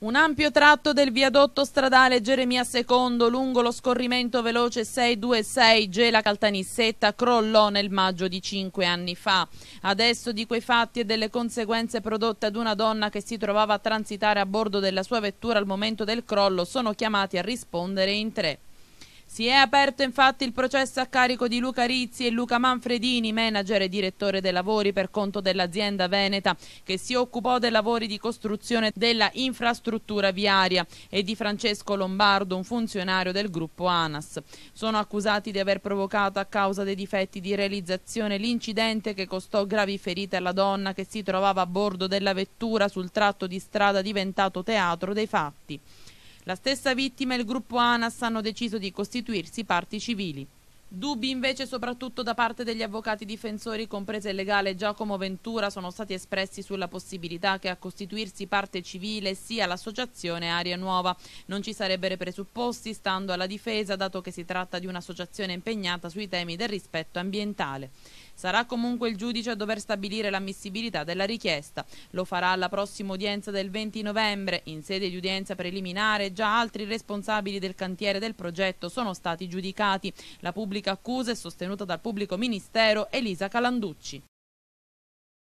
Un ampio tratto del viadotto stradale Geremia II lungo lo scorrimento veloce 626 Gela Caltanissetta crollò nel maggio di cinque anni fa. Adesso di quei fatti e delle conseguenze prodotte ad una donna che si trovava a transitare a bordo della sua vettura al momento del crollo sono chiamati a rispondere in tre. Si è aperto infatti il processo a carico di Luca Rizzi e Luca Manfredini, manager e direttore dei lavori per conto dell'azienda Veneta, che si occupò dei lavori di costruzione della infrastruttura viaria, e di Francesco Lombardo, un funzionario del gruppo ANAS. Sono accusati di aver provocato a causa dei difetti di realizzazione l'incidente che costò gravi ferite alla donna che si trovava a bordo della vettura sul tratto di strada diventato teatro dei fatti. La stessa vittima e il gruppo ANAS hanno deciso di costituirsi parti civili. Dubbi invece soprattutto da parte degli avvocati difensori, comprese il legale Giacomo Ventura, sono stati espressi sulla possibilità che a costituirsi parte civile sia l'associazione Aria Nuova. Non ci sarebbero presupposti, stando alla difesa, dato che si tratta di un'associazione impegnata sui temi del rispetto ambientale. Sarà comunque il giudice a dover stabilire l'ammissibilità della richiesta. Lo farà alla prossima udienza del 20 novembre. In sede di udienza preliminare già altri responsabili del cantiere del progetto sono stati giudicati. La pubblica pubblica accusa e sostenuta dal pubblico ministero Elisa Calanducci.